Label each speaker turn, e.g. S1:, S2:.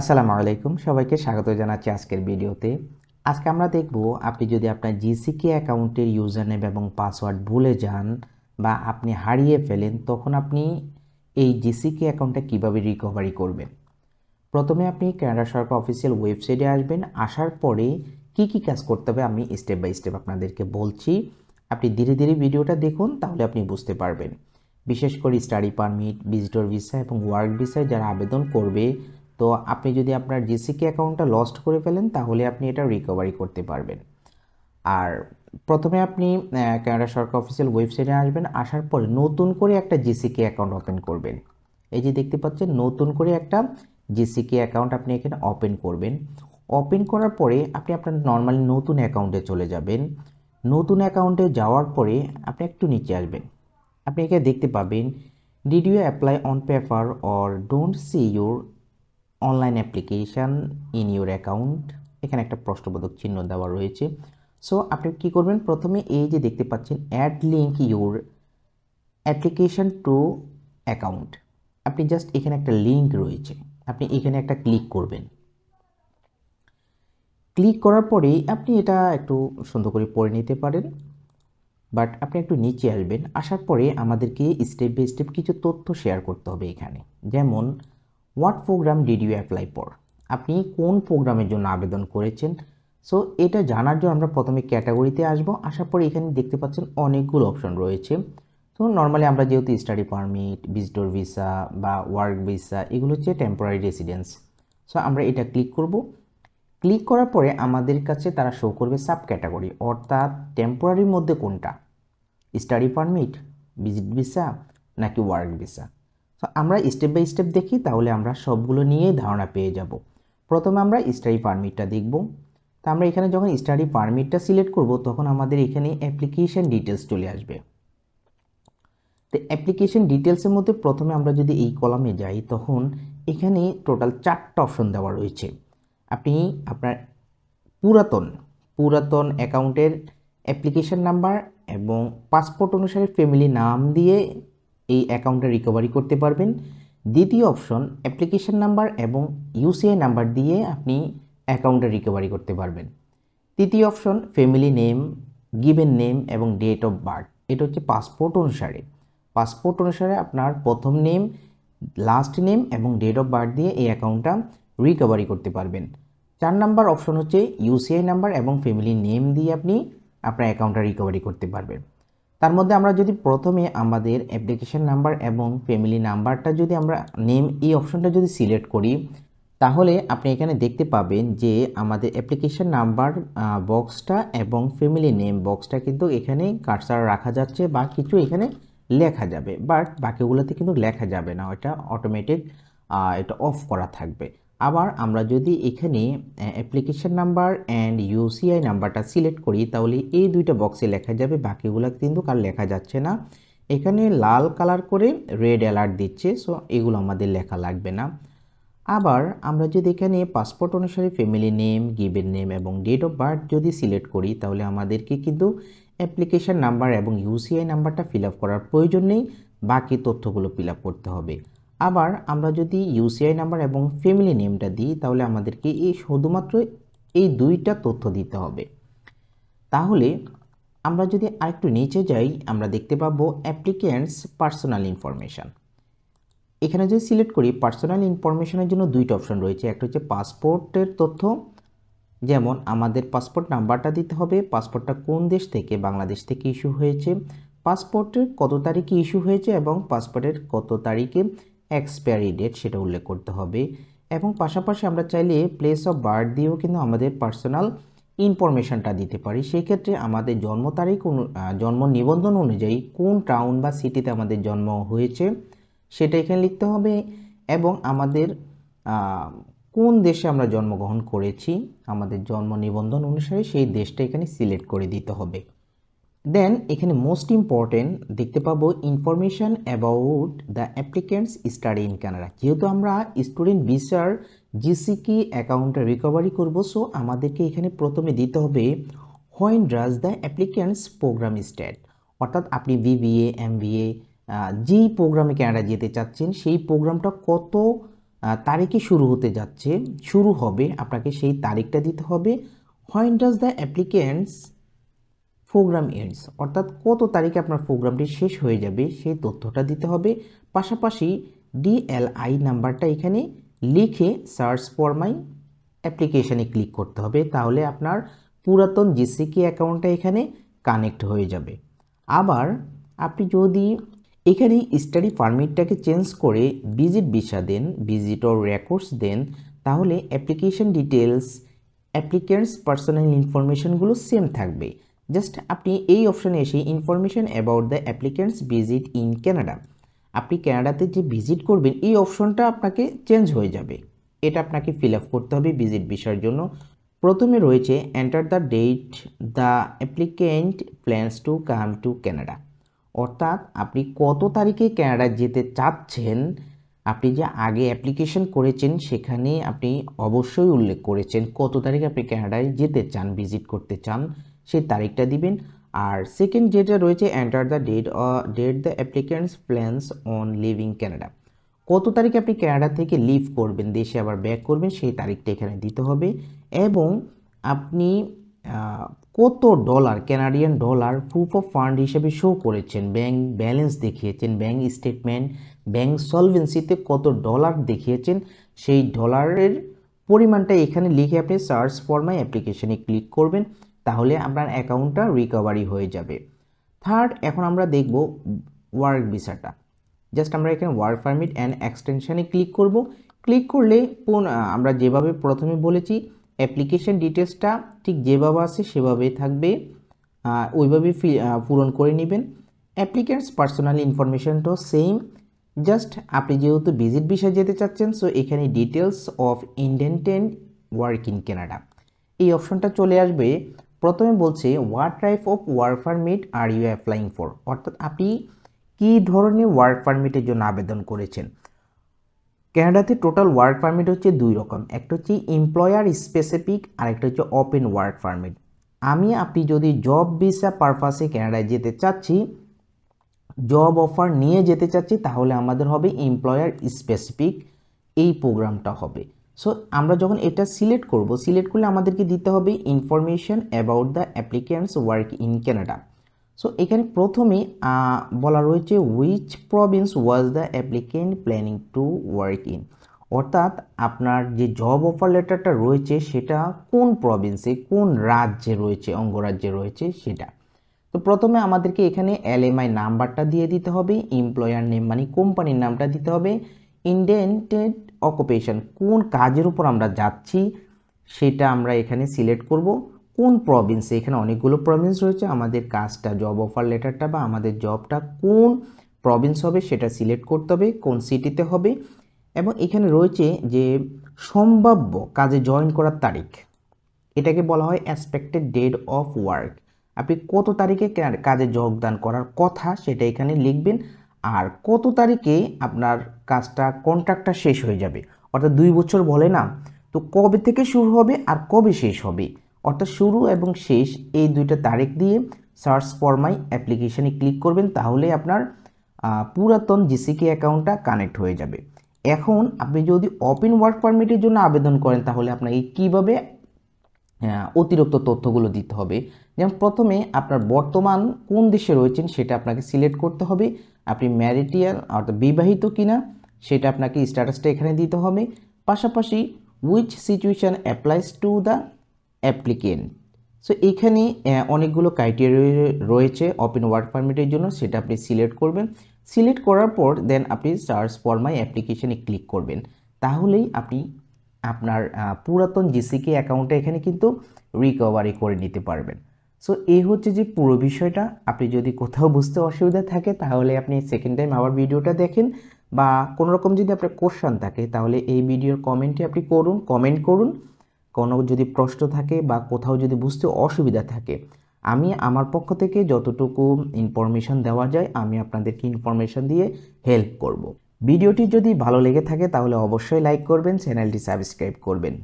S1: আসসালামু আলাইকুম সবাইকে স্বাগত জানাচ্ছি আজকের ভিডিওতে আজকে আমরা দেখব আপনি যদি আপনার জিসিকে অ্যাকাউন্টের ইউজার নেম এবং পাসওয়ার্ড ভুলে যান বা আপনি হারিয়ে ফেলেন তখন আপনি এই জিসিকে অ্যাকাউন্টটা কিভাবে রিকভারি করবেন প্রথমে আপনি কানাডা সরকার অফিসিয়াল ওয়েবসাইটে আসবেন আসার পরে কি কি কাজ করতে হবে আমি স্টেপ বাই স্টেপ আপনাদেরকে বলছি আপনি ধীরে ধীরে ভিডিওটা দেখুন তাহলে আপনি বুঝতে পারবেন বিশেষ করে স্টাডি পারমিট ভিজিটর ভিসা এবং ওয়ার্ক ভিসায় যারা আবেদন করবে তো আপনি যদি আপনার জিসিকে অ্যাকাউন্টটা লস্ট করে ফেলেন তাহলে আপনি এটা রিকভারি করতে পারবেন আর প্রথমে আপনি কানাডা সরকার অফিসিয়াল ওয়েবসাইটে আসবেন আসার পরে নতুন করে একটা জিসিকে অ্যাকাউন্ট ওপেন করবেন এই যে দেখতে পাচ্ছেন নতুন করে একটা জিসিকে অ্যাকাউন্ট আপনি এখানে ওপেন করবেন ওপেন করার পরে আপনি আপনার নর্মালি নতুন অ্যাকাউন্টে চলে যাবেন নতুন অ্যাকাউন্টে যাওয়ার পরে আপনি একটু নিচে আসবেন আপনি এখানে দেখতে পাবেন did you apply on paper or don't see your online application in your account এখানে একটা প্রশ্নবোধক চিহ্ন দেওয়া রয়েছে সো আপনি কি করবেন প্রথমে এই যে দেখতে পাচ্ছেন add link your application to account আপনি জাস্ট এখানে একটা লিঙ্ক রয়েছে আপনি এখানে একটা ক্লিক করবেন ক্লিক করার পরেই আপনি এটা একটু সুন্দর করে পড়ে নিতে পারেন বাট আপনি একটু নিচে আসবেন আসার পরে আমাদেরকে স্টেপ বাই স্টেপ কিছু তথ্য শেয়ার করতে হবে এখানে যেমন what program did you apply for আপনি কোন প্রোগ্রামের জন্য আবেদন করেছেন সো এটা জানার জন্য আমরা প্রথমে ক্যাটাগরিতে আসব আসার পরে এখানে দেখতে পাচ্ছেন অনেকগুলো অপশন রয়েছে তো নর্মালি আমরা যেহেতু স্টাডি পারমিট ভিজিটর ভিসা বা ওয়ার্ক ভিসা এগুলো হচ্ছে টেম্পোরারি রেসিডেন্স সো আমরা এটা ক্লিক করব ক্লিক করার পরে আমাদের কাছে তারা শো করবে সাব ক্যাটাগরি অর্থাৎ টেম্পোরারির মধ্যে কোনটা স্টাডি পারমিট ভিজিট ভিসা নাকি ওয়ার্ক ভিসা আমরা স্টেপ বাই স্টেপ দেখি তাহলে আমরা সবগুলো নিয়েই ধারণা পেয়ে যাব প্রথমে আমরা স্টাডি পারমিটটা দেখব তা আমরা এখানে যখন স্টাডি পারমিটটা সিলেক্ট করব তখন আমাদের এখানে অ্যাপ্লিকেশান ডিটেলস চলে আসবে তো অ্যাপ্লিকেশান ডিটেলসের মধ্যে প্রথমে আমরা যদি এই কলামে যাই তখন এখানে টোটাল চারটা অপশন দেওয়া রয়েছে আপনি আপনার পুরাতন পুরাতন অ্যাকাউন্টের অ্যাপ্লিকেশান নাম্বার এবং পাসপোর্ট অনুসারে ফ্যামিলি নাম দিয়ে এই অ্যাকাউন্টটা রিকভারি করতে পারবেন দ্বিতীয় অপশন অ্যাপ্লিকেশন নাম্বার এবং ইউসিআই নাম্বার দিয়ে আপনি অ্যাকাউন্টটা রিকভারি করতে পারবেন তৃতীয় option family name given name এবং ডেট অফ বার্থ এটা হচ্ছে পাসপোর্ট অনুসারে পাসপোর্ট অনুসারে আপনার প্রথম নেম লাস্ট নেম এবং ডেট অফ বার্থ দিয়ে এই অ্যাকাউন্টটা রিকভারি করতে পারবেন চার নাম্বার অপশন হচ্ছে ইউসিআই নাম্বার এবং ফ্যামিলি নেম দিয়ে আপনি আপনার অ্যাকাউন্টটা রিকভারি করতে পারবেন তার মধ্যে আমরা যদি প্রথমে আমাদের অ্যাপ্লিকেশন নাম্বার এবং ফ্যামিলি নাম্বারটা যদি আমরা নেম এই অপশনটা যদি সিলেক্ট করি তাহলে আপনি এখানে দেখতে পাবেন যে আমাদের অ্যাপ্লিকেশন নাম্বার বক্সটা এবং ফ্যামিলি নেম বক্সটা কিন্তু এখানে কাটসার রাখা যাচ্ছে বা কিছু এখানে লেখা যাবে বাট বাকিগুলোতে কিন্তু লেখা যাবে না এটা অটোমেটিক এটা অফ করা থাকবে আবার আমরা যদি এখানে অ্যাপ্লিকেশান নাম্বার অ্যান্ড ইউসিআই নাম্বারটা সিলেক্ট করি তাহলে এই দুইটা বক্সে লেখা যাবে বাকিগুলো কিন্তু কার লেখা যাচ্ছে না এখানে লাল কালার করে রেড অ্যালার্ট দিচ্ছে সো এগুলো আমাদের লেখা লাগবে না আবার আমরা যদি এখানে পাসপোর্ট অনুসারে ফ্যামিলি নেম গিভেন নেম এবং ডেট অফ বার্থ যদি সিলেক্ট করি তাহলে আমাদেরকে কিন্তু অ্যাপ্লিকেশান নাম্বার এবং ইউসিআই নাম্বারটা ফিল করার প্রয়োজন নেই বাকি তথ্যগুলো ফিল করতে হবে আবার আমরা যদি ইউসিআই নাম্বার এবং ফ্যামিলি নেমটা দিই তাহলে আমাদেরকে এই শুধুমাত্র এই দুইটা তথ্য দিতে হবে তাহলে আমরা যদি আরেকটু নিচে যাই আমরা দেখতে পাবো অ্যাপ্লিক্যান্টস পার্সোনাল ইনফরমেশান এখানে যদি সিলেক্ট করি পার্সোনাল ইনফরমেশনের জন্য দুইটা অপশন রয়েছে একটা হচ্ছে পাসপোর্টের তথ্য যেমন আমাদের পাসপোর্ট নাম্বারটা দিতে হবে পাসপোর্টটা কোন দেশ থেকে বাংলাদেশ থেকে ইস্যু হয়েছে পাসপোর্টের কত তারিখে ইস্যু হয়েছে এবং পাসপোর্টের কত তারিখে এক্সপায়ারি ডেট সেটা উল্লেখ করতে হবে এবং পাশাপাশি আমরা চাইলে প্লেস অফ বার্থ দিয়েও কিন্তু আমাদের পার্সোনাল ইনফরমেশনটা দিতে পারি সেই ক্ষেত্রে আমাদের জন্ম তারিখ জন্ম নিবন্ধন অনুযায়ী কোন টাউন বা সিটিতে আমাদের জন্ম হয়েছে সেটা এখানে লিখতে হবে এবং আমাদের কোন দেশে আমরা জন্মগ্রহণ করেছি আমাদের জন্ম নিবন্ধন অনুসারে সেই দেশটা এখানে সিলেক্ট করে দিতে হবে দেন এখানে মোস্ট ইম্পর্টেন্ট দেখতে পাবো information about the applicant's study in Canada যেহেতু আমরা স্টুডেন্ট ভিসার কি অ্যাকাউন্টটা রিকভারি করবো সো আমাদেরকে এখানে প্রথমে দিতে হবে when does the applicant's program start অর্থাৎ আপনি বিবিএ বিএ যেই প্রোগ্রামে ক্যানাডা যেতে চাচ্ছেন সেই প্রোগ্রামটা কত তারিখে শুরু হতে যাচ্ছে শুরু হবে আপনাকে সেই তারিখটা দিতে হবে when does the applicant's program ends অর্থাৎ কত তারিখে আপনার প্রোগ্রামটি শেষ হয়ে যাবে সেই তথ্যটা দিতে হবে পাশাপাশি ডিএলআই নাম্বারটা এখানে লিখে সার্চ ফর মাই অ্যাপ্লিকেশানে ক্লিক করতে হবে তাহলে আপনার পুরাতন জিসিকে অ্যাকাউন্টটা এখানে কানেক্ট হয়ে যাবে আবার আপনি যদি এখানে স্টাডি পারমিটটাকে চেঞ্জ করে ভিজিট ভিসা দেন ভিজিট ও রেকর্ডস দেন তাহলে অ্যাপ্লিকেশন ডিটেলস অ্যাপ্লিকেন্টস পার্সোনাল ইনফরমেশনগুলো সেম থাকবে জাস্ট আপনি এই অপশানে এসে information about the applicant's visit in Canada আপনি ক্যানাডাতে যে ভিজিট করবেন এই অপশনটা আপনাকে চেঞ্জ হয়ে যাবে এটা আপনাকে ফিল আপ করতে হবে ভিজিট বিষয়ের জন্য প্রথমে রয়েছে enter the date the applicant plans to come to Canada অর্থাৎ আপনি কত তারিখে ক্যানাডা যেতে চাচ্ছেন আপনি যে আগে অ্যাপ্লিকেশন করেছেন সেখানে আপনি অবশ্যই উল্লেখ করেছেন কত তারিখে আপনি ক্যানাডায় যেতে চান ভিজিট করতে চান সেই তারিখটা দিবেন আর সেকেন্ড যেটা রয়েছে enter the date date the applicant's plans on leaving Canada কত তারিখে আপনি ক্যানাডা থেকে লিভ করবেন দেশে আবার ব্যাক করবেন সেই তারিখটা এখানে দিতে হবে এবং আপনি কত dollar Canadian dollar proof of fund হিসেবে শো করেছেন ব্যাংক ব্যালেন্স দেখিয়েছেন ব্যাংক স্টেটমেন্ট ব্যাংক সলভেন্সিতে কত ডলার দেখিয়েছেন সেই ডলারের পরিমাণটা এখানে লিখে আপনি সার্চ ফর মাই অ্যাপ্লিকেশানে ক্লিক করবেন তাহলে আপনার অ্যাকাউন্টটা রিকভারি হয়ে যাবে থার্ড এখন আমরা দেখব ওয়ার্ক ভিসাটা জাস্ট আমরা এখানে ওয়ার্ক পারমিট অ্যান্ড এক্সটেনশানে ক্লিক করব ক্লিক করলে কোন আমরা যেভাবে প্রথমে বলেছি অ্যাপ্লিকেশন ডিটেলসটা ঠিক যেভাবে আছে সেভাবে থাকবে ওইভাবে পূরণ করে নেবেন অ্যাপ্লিকেন্টস পার্সোনাল ইনফরমেশনটাও সেম জাস্ট আপনি যেহেতু ভিজিট ভিসা যেতে চাচ্ছেন সো এখানে details of intended work in Canada এই অপশনটা চলে আসবে প্রথমে বলছে what type of work permit are you applying for অর্থাৎ আপনি কি ধরনের ওয়ার্ক পারমিটের জন্য আবেদন করেছেন ক্যানাডাতে টোটাল ওয়ার্ক পারমিট হচ্ছে দুই রকম একটা হচ্ছে এমপ্লয়ার স্পেসিফিক আর একটা হচ্ছে ওপেন ওয়ার্ক পারমিট আমি আপনি যদি জব ভিসা পারপাসে ক্যানাডায় যেতে চাচ্ছি জব অফার নিয়ে যেতে চাচ্ছি তাহলে আমাদের হবে এমপ্লয়ার স্পেসিফিক এই প্রোগ্রামটা হবে সো আমরা যখন এটা সিলেক্ট করব সিলেক্ট করলে আমাদেরকে দিতে হবে information about the applicant's work in Canada so এখানে প্রথমে বলা রয়েছে which province was the applicant planning to work in অর্থাৎ আপনার যে জব অফার লেটারটা রয়েছে সেটা কোন প্রভিন্সে কোন রাজ্যে রয়েছে অঙ্গরাজ্যে রয়েছে সেটা তো প্রথমে আমাদেরকে এখানে এলএমআই নাম্বারটা দিয়ে দিতে হবে এমপ্লয়ার নেম মানে কোম্পানির নামটা দিতে হবে ইন্ডেন্টেড অকুপেশান কোন কাজের উপর আমরা যাচ্ছি সেটা আমরা এখানে সিলেক্ট করব কোন প্রভিন্সে এখানে অনেকগুলো প্রভিন্স রয়েছে আমাদের কাজটা জব অফার লেটারটা বা আমাদের জবটা কোন প্রভিন্স হবে সেটা সিলেক্ট করতে হবে কোন সিটিতে হবে এবং এখানে রয়েছে যে সম্ভাব্য কাজে জয়েন করার তারিখ এটাকে বলা হয় অ্যাসপেক্টেড ডেট অফ ওয়ার্ক আপনি কত তারিখে কাজে যোগদান করার কথা সেটা এখানে লিখবেন আর কত তারিখে আপনার কাজটা কন্ট্রাক্টটা শেষ হয়ে যাবে অর্থাৎ দুই বছর বলে না তো কবে থেকে শুরু হবে আর কবে শেষ হবে অর্থাৎ শুরু এবং শেষ এই দুইটা তারিখ দিয়ে সার্চ ফর মাই অ্যাপ্লিকেশানে ক্লিক করবেন তাহলে আপনার পুরাতন জিসিকে অ্যাকাউন্টটা কানেক্ট হয়ে যাবে এখন আপনি যদি ওপেন ওয়ার্ক পারমিটের জন্য আবেদন করেন তাহলে আপনাকে কীভাবে অতিরিক্ত তথ্যগুলো দিতে হবে যেমন প্রথমে আপনার বর্তমান কোন দেশে রয়েছেন সেটা আপনাকে সিলেক্ট করতে হবে আপনি ম্যারিটিয়াল অর্থাৎ বিবাহিত কিনা সেটা আপনাকে স্ট্যাটাসটা এখানে দিতে হবে পাশাপাশি which situation applies to the applicant so এখানে অনেকগুলো ক্রাইটেরিয়া রয়েছে ওপেন ওয়ার্ক পারমিটের জন্য সেটা আপনি সিলেক্ট করবেন সিলেক্ট করার পর দেন আপনি সার্চ ফর মাই অ্যাপ্লিকেশানে ক্লিক করবেন তাহলেই আপনি আপনার পুরাতন জিসিকে অ্যাকাউন্টটা এখানে কিন্তু রিকভারি করে নিতে পারবেন সো এই হচ্ছে যে পুরো বিষয়টা আপনি যদি কোথাও বুঝতে অসুবিধা থাকে তাহলে আপনি সেকেন্ড টাইম আবার ভিডিওটা দেখেন বা কোনো রকম যদি আপনার কোশ্চান থাকে তাহলে এই ভিডিওর কমেন্টে আপনি করুন কমেন্ট করুন কোনো যদি প্রশ্ন থাকে বা কোথাও যদি বুঝতে অসুবিধা থাকে আমি আমার পক্ষ থেকে যতটুকু ইনফরমেশান দেওয়া যায় আমি আপনাদেরকে ইনফরমেশান দিয়ে হেল্প করব। ভিডিওটি যদি ভালো লেগে থাকে তাহলে অবশ্যই লাইক করবেন চ্যানেলটি সাবস্ক্রাইব করবেন